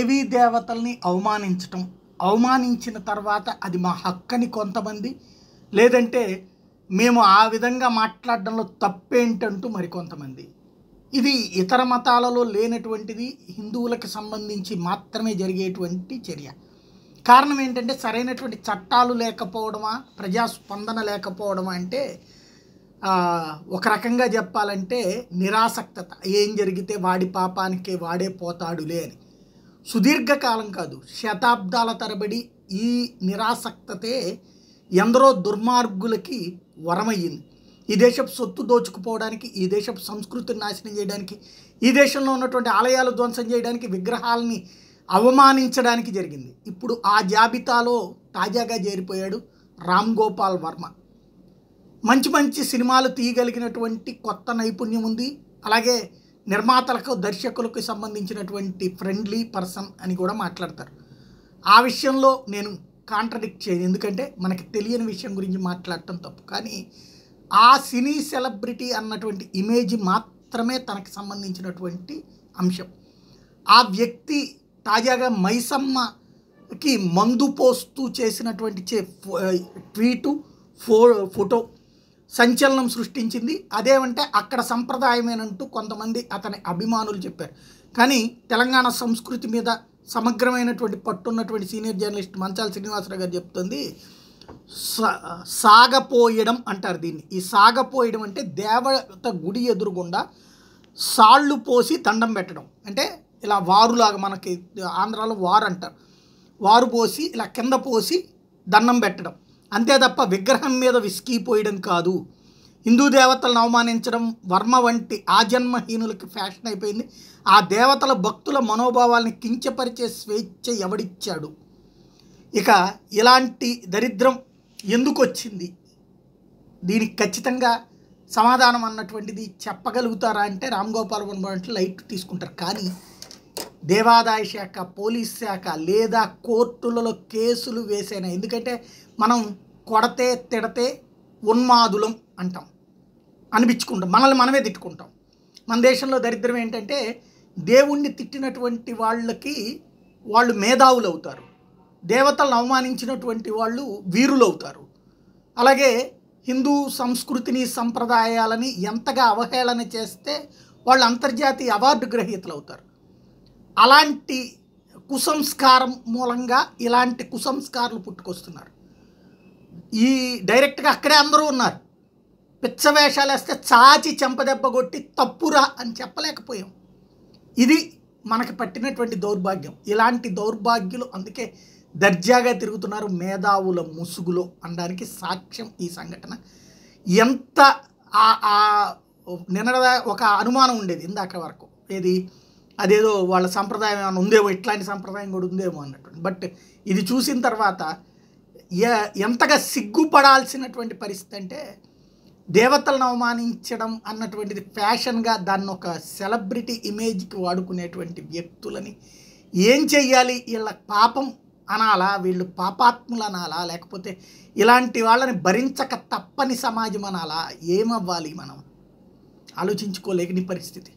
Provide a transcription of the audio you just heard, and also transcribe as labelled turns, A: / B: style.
A: దేవీ దేవతల్ని అవమానించటం అవమానించిన తర్వాత అది మా హక్కని కొంతమంది లేదంటే మేము ఆ విధంగా మాట్లాడడంలో తప్పేంటంటూ మరికొంతమంది ఇది ఇతర మతాలలో లేనటువంటిది హిందువులకు సంబంధించి మాత్రమే జరిగేటువంటి చర్య కారణం ఏంటంటే సరైనటువంటి చట్టాలు లేకపోవడమా ప్రజాస్పందన లేకపోవడమా అంటే ఒక రకంగా చెప్పాలంటే నిరాసక్తత ఏం జరిగితే వాడి పాపానికే వాడే పోతాడులే అని సుదీర్ఘకాలం కాదు శతాబ్దాల తరబడి ఈ నిరాసక్తతే ఎందరో దుర్మార్గులకి వరమయ్యింది ఈ దేశపు సొత్తు దోచుకుపోవడానికి ఈ దేశపు సంస్కృతిని నాశనం చేయడానికి ఈ దేశంలో ఉన్నటువంటి ఆలయాలు ధ్వంసం చేయడానికి విగ్రహాలని అవమానించడానికి జరిగింది ఇప్పుడు ఆ జాబితాలో తాజాగా చేరిపోయాడు రామ్ గోపాల్ వర్మ మంచి మంచి సినిమాలు తీయగలిగినటువంటి కొత్త నైపుణ్యం ఉంది అలాగే నిర్మాతలకు దర్శకులకు సంబంధించినటువంటి ఫ్రెండ్లీ పర్సన్ అని కూడా మాట్లాడతారు ఆ విషయంలో నేను కాంట్రడిక్ట్ చేయను ఎందుకంటే మనకి తెలియని విషయం గురించి మాట్లాడటం తప్పు కానీ ఆ సినీ సెలబ్రిటీ అన్నటువంటి ఇమేజ్ మాత్రమే తనకు సంబంధించినటువంటి అంశం ఆ వ్యక్తి తాజాగా మైసమ్మకి మందు పోస్తూ చేసినటువంటి చే ట్వీటు ఫో ఫోటో సంచలనం సృష్టించింది అదేమంటే అక్కడ సంప్రదాయమేనంటూ కొంతమంది అతని అభిమానులు చెప్పారు కానీ తెలంగాణ సంస్కృతి మీద సమగ్రమైనటువంటి పట్టున్నటువంటి సీనియర్ జర్నలిస్ట్ మంచాల శ్రీనివాసరావు గారు చెప్తుంది సాగపోయడం అంటారు దీన్ని ఈ సాగపోయడం అంటే దేవత గుడి ఎదురుగుండా సాళ్ళు పోసి దండం పెట్టడం అంటే ఇలా వారులాగా మనకి ఆంధ్రాలో వారు అంటారు వారు పోసి ఇలా కింద పోసి దండం పెట్టడం అంతే తప్ప విగ్రహం మీద విసికిపోయడం కాదు హిందూ దేవతలను అవమానించడం వర్మ వంటి ఆజన్మహీనులకి ఫ్యాషన్ అయిపోయింది ఆ దేవతల భక్తుల మనోభావాల్ని కించపరిచే స్వేచ్ఛ ఎవడిచ్చాడు ఇక ఇలాంటి దరిద్రం ఎందుకు వచ్చింది దీనికి ఖచ్చితంగా సమాధానం అన్నటువంటిది చెప్పగలుగుతారా అంటే రామ్ గోపాల్ వర్మ వంటి లైట్ తీసుకుంటారు కానీ దేవాదాయ శాఖ పోలీస్ శాఖ లేదా కోర్టులలో కేసులు వేసైనా ఎందుకంటే మనం కొడతే తిడతే ఉన్మాదులం అంటాం అనిపించుకుంటాం మనల్ని మనమే తిట్టుకుంటాం మన దేశంలో దరిద్రం ఏంటంటే దేవుణ్ణి తిట్టినటువంటి వాళ్ళకి వాళ్ళు మేధావులు అవుతారు దేవతలను అవమానించినటువంటి వాళ్ళు వీరులు అవుతారు అలాగే హిందూ సంస్కృతిని సంప్రదాయాలని ఎంతగా అవహేళన చేస్తే వాళ్ళు అంతర్జాతీయ అవార్డు గ్రహీతలు అవుతారు అలాంటి కుసంస్కారం మూలంగా ఇలాంటి కుసంస్కారాలు పుట్టుకొస్తున్నారు ఈ డైరెక్ట్గా అక్కడే అందరూ ఉన్నారు పిచ్చవేషాలు వేస్తే చాచి చెంపదెబ్బ కొట్టి తప్పురా అని చెప్పలేకపోయాం ఇది మనకి పట్టినటువంటి దౌర్భాగ్యం ఇలాంటి దౌర్భాగ్యులు అందుకే దర్జాగా తిరుగుతున్నారు మేధావుల ముసుగులో అనడానికి సాక్ష్యం ఈ సంఘటన ఎంత నిన్న ఒక అనుమానం ఉండేది ఇందాక వరకు ఏది అదేదో వాళ్ళ సంప్రదాయం ఏమైనా ఉందేమో ఇట్లాంటి సంప్రదాయం కూడా ఉందేమో అన్నట్టు బట్ ఇది చూసిన తర్వాత ఎంతగా సిగ్గుపడాల్సినటువంటి పరిస్థితి అంటే దేవతలను అవమానించడం అన్నటువంటిది ఫ్యాషన్గా దాన్ని ఒక సెలబ్రిటీ ఇమేజ్కి వాడుకునేటువంటి వ్యక్తులని ఏం చెయ్యాలి వీళ్ళ పాపం అనాలా వీళ్ళు పాపాత్ములు అనాలా లేకపోతే ఇలాంటి వాళ్ళని భరించక తప్పని సమాజం అనాలా ఏమవ్వాలి మనం ఆలోచించుకోలేని పరిస్థితి